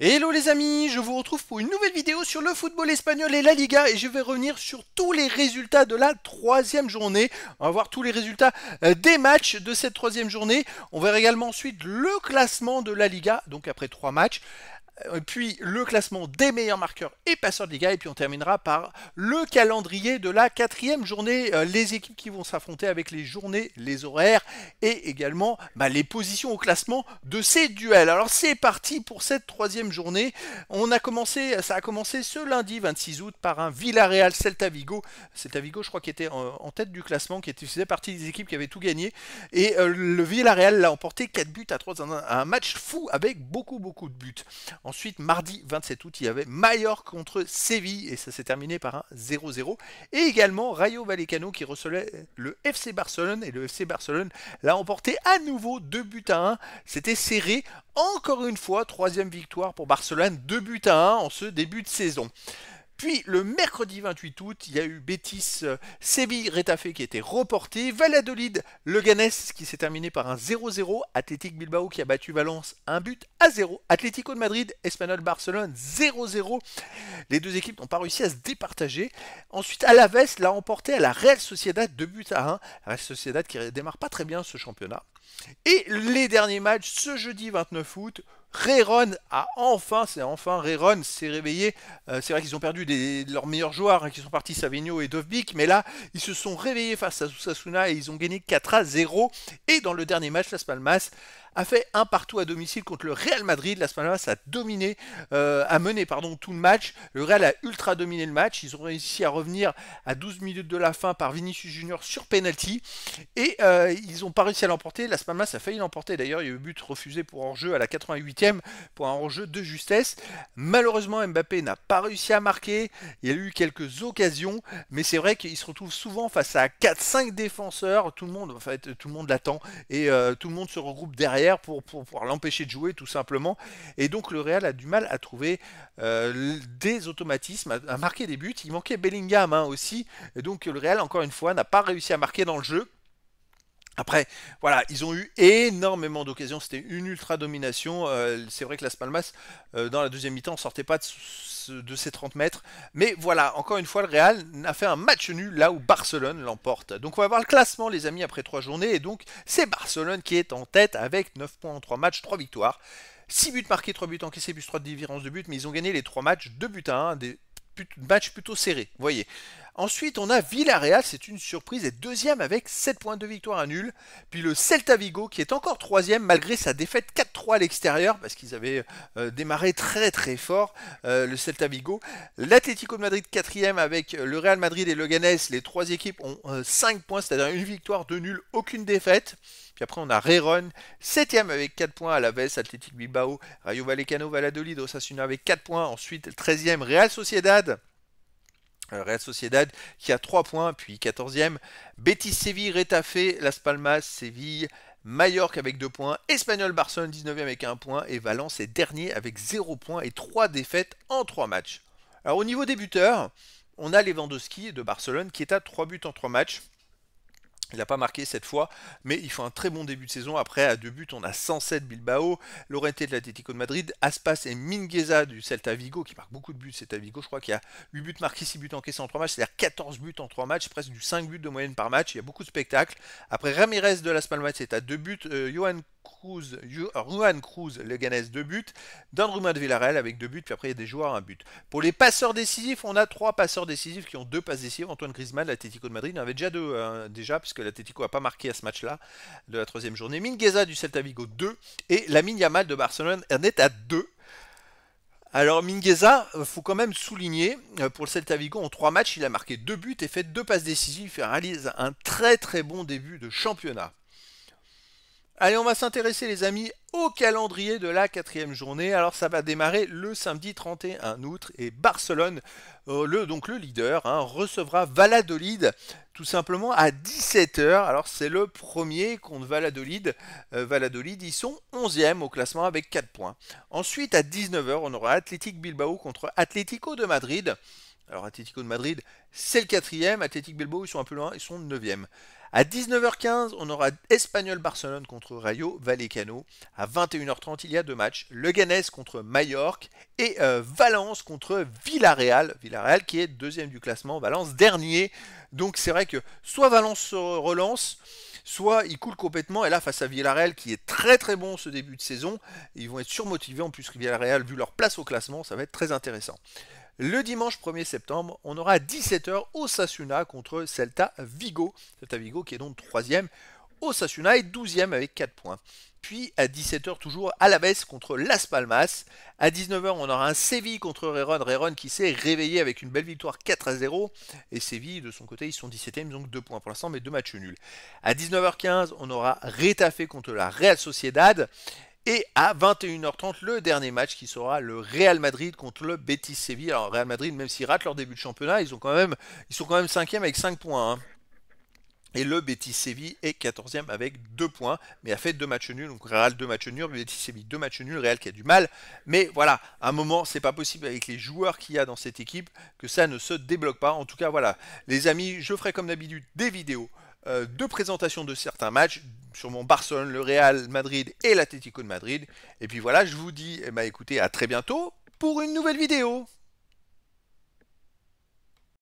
Hello les amis, je vous retrouve pour une nouvelle vidéo sur le football espagnol et la Liga et je vais revenir sur tous les résultats de la troisième journée. On va voir tous les résultats euh, des matchs de cette troisième journée. On verra également ensuite le classement de la Liga, donc après trois matchs. Euh, puis le classement des meilleurs marqueurs et passeurs de Liga, et puis on terminera par le calendrier de la quatrième journée, euh, les équipes qui vont s'affronter avec les journées, les horaires, et également bah, les positions au classement de ces duels. Alors c'est parti pour cette troisième journée. On a commencé, ça a commencé ce lundi 26 août par un Villarreal Celta Vigo. Celta Vigo, je crois, qui était en tête du classement, qui faisait partie des équipes qui avaient tout gagné. Et euh, le Villarreal l'a emporté 4 buts à 3 un, match fou avec beaucoup beaucoup de buts. Ensuite, mardi 27 août, il y avait Mallorca contre Séville et ça s'est terminé par un 0-0. Et également Rayo Vallecano qui recevait le FC Barcelone et le FC Barcelone l'a emporté à nouveau 2 buts à 1. C'était serré encore une fois, troisième victoire pour Barcelone, 2 buts à 1 en ce début de saison. Puis le mercredi 28 août, il y a eu Bétis euh, Séville Rétafé qui a été reporté, Valladolid leganes qui s'est terminé par un 0-0, Athletic Bilbao qui a battu Valence un but à 0, Atlético de Madrid, espanol Barcelone 0-0. Les deux équipes n'ont pas réussi à se départager. Ensuite, Alaves l'a emporté à la Real Sociedad 2 buts à 1. Real Sociedad qui démarre pas très bien ce championnat. Et les derniers matchs, ce jeudi 29 août, Rayron a enfin, c'est enfin Rayron s'est réveillé. Euh, c'est vrai qu'ils ont perdu leurs meilleurs joueurs hein, qui sont partis, Savigno et Dovbik, mais là ils se sont réveillés face à Sasuna et ils ont gagné 4 à 0. Et dans le dernier match, la Spalmas a fait un partout à domicile contre le Real Madrid. La Spagnola a dominé, euh, a mené pardon, tout le match. Le Real a ultra dominé le match. Ils ont réussi à revenir à 12 minutes de la fin par Vinicius Junior sur penalty et euh, ils n'ont pas réussi à l'emporter. La Palmas a failli l'emporter. D'ailleurs, il y a eu but refusé pour hors-jeu à la 88e pour un hors-jeu de justesse. Malheureusement, Mbappé n'a pas réussi à marquer. Il y a eu quelques occasions, mais c'est vrai qu'il se retrouve souvent face à 4-5 défenseurs. Tout le monde, en fait, tout le monde l'attend et euh, tout le monde se regroupe derrière pour, pouvoir l'empêcher de jouer tout simplement. Et donc le Real a du mal à trouver euh, des automatismes, à, marquer des buts. Il manquait Bellingham hein, aussi. Et donc le Real, encore une fois, n'a pas réussi à marquer dans le jeu. Après, voilà, ils ont eu énormément d'occasions. C'était une ultra domination. Euh, c'est vrai que la Spalmas, euh, dans la deuxième mi-temps, sortait pas de, ses 30 mètres. Mais voilà, encore une fois, le Real a fait un match nul là où Barcelone l'emporte. Donc on va voir le classement, les amis, après trois journées. Et donc, c'est Barcelone qui est en tête avec 9 points en 3 matchs, 3 victoires. 6 buts marqués, 3 buts encaissés, plus 3 de de buts, Mais ils ont gagné les 3 matchs, 2 buts à 1. Des matchs plutôt serrés, vous voyez. Ensuite, on a Villarreal, c'est une surprise, et deuxième avec 7 points de victoire à nul. Puis le Celta Vigo, qui est encore troisième malgré sa défaite 4-3 à l'extérieur, parce qu'ils avaient euh, démarré très très fort, euh, le Celta Vigo. L'Atlético de Madrid, quatrième avec le Real Madrid et le Ganes. Les trois équipes ont 5 euh, points, c'est-à-dire une victoire, deux nuls, aucune défaite. Puis après, on a Rayron septième avec 4 points, à la VES, Atlético Bilbao, Rayo Vallecano, Valladolid, Osasuna avec 4 points. Ensuite, 13e, Real Sociedad, euh, Real Sociedad qui a 3 points, puis 14e. Betis Séville, Retafe, Las Palmas, Séville, Mallorca avec 2 points, Espagnol Barcelone 19e avec 1 point, et Valence est dernier avec 0 points et 3 défaites en 3 matchs. Alors au niveau des buteurs, on a Lewandowski de Barcelone qui est à 3 buts en 3 matchs. Il n'a pas marqué cette fois, mais il fait un très bon début de saison. Après, à deux buts, on a 107 Bilbao, Lorente de l'Atlético de Madrid, Aspas et Mingueza du Celta Vigo, qui marque beaucoup de buts. Celta Vigo, je crois qu'il y a 8 buts marqués, 6 buts encaissés en 3 matchs, c'est-à-dire 14 buts en 3 matchs, presque du 5 buts de moyenne par match. Il y a beaucoup de spectacles. Après, Ramirez de Las Palmas c'est à deux buts, euh, Johan Cruz, Juan Cruz, le 2 buts. Ruman de Villarreal avec deux buts, puis après il y a des joueurs, un but. Pour les passeurs décisifs, on a trois passeurs décisifs qui ont deux passes décisives. Antoine Griezmann, l'Atlético de Madrid, il en avait déjà deux hein, déjà, puisque l'Atlético n'a pas marqué à ce match-là de la troisième journée. Mingueza du Celta Vigo, 2. Et la Yamal de Barcelone en est à 2. Alors Mingueza, faut quand même souligner, euh, pour le Celta Vigo, en trois matchs, il a marqué deux buts et fait deux passes décisives et réalise un très très bon début de championnat. Allez, on va s'intéresser les amis au calendrier de la quatrième journée. Alors ça va démarrer le samedi 31 août et Barcelone, euh, le, donc le leader, hein, recevra Valladolid tout simplement à 17h. Alors c'est le premier contre Valladolid. Euh, Valladolid, ils sont 11e au classement avec 4 points. Ensuite à 19h, on aura Atlético Bilbao contre Atlético de Madrid. Alors Atlético de Madrid, c'est le quatrième. Atlético Bilbao, ils sont un peu loin, ils sont le neuvième. À 19h15, on aura Espagnol Barcelone contre Rayo Vallecano. À 21h30, il y a deux matchs. Le contre Mallorca et euh, Valence contre Villarreal. Villarreal qui est deuxième du classement, Valence dernier. Donc c'est vrai que soit Valence se relance, soit il coule complètement. Et là, face à Villarreal, qui est très très bon ce début de saison, ils vont être surmotivés. En plus, Villarreal, vu leur place au classement, ça va être très intéressant. Le dimanche 1er septembre, on aura 17h Osasuna contre Celta Vigo. Celta Vigo qui est donc 3ème. Osasuna est 12 e avec 4 points. Puis à 17h toujours à la baisse contre Las Palmas. À 19h on aura un Séville contre Reron. Reron qui s'est réveillé avec une belle victoire 4 à 0. Et Séville de son côté ils sont 17ème donc 2 points pour l'instant mais 2 matchs nuls. À 19h15 on aura Retafe contre la Real Sociedad. Et à 21h30, le dernier match qui sera le Real Madrid contre le Betis Séville. Alors Real Madrid, même s'ils ratent leur début de championnat, ils, ont quand même, ils sont quand même 5 avec 5 points. Hein. Et le Betis Séville est 14e avec 2 points, mais a fait deux matchs nuls. Donc Real 2 matchs nuls, Betis Séville 2 matchs nuls, Real qui a du mal. Mais voilà, à un moment, c'est pas possible avec les joueurs qu'il y a dans cette équipe que ça ne se débloque pas. En tout cas, voilà. Les amis, je ferai comme d'habitude des vidéos euh, de présentation de certains matchs, sur mon Barcelone, le Real Madrid et l'Atlético de Madrid. Et puis voilà, je vous dis, eh ben, écoutez, à très bientôt pour une nouvelle vidéo.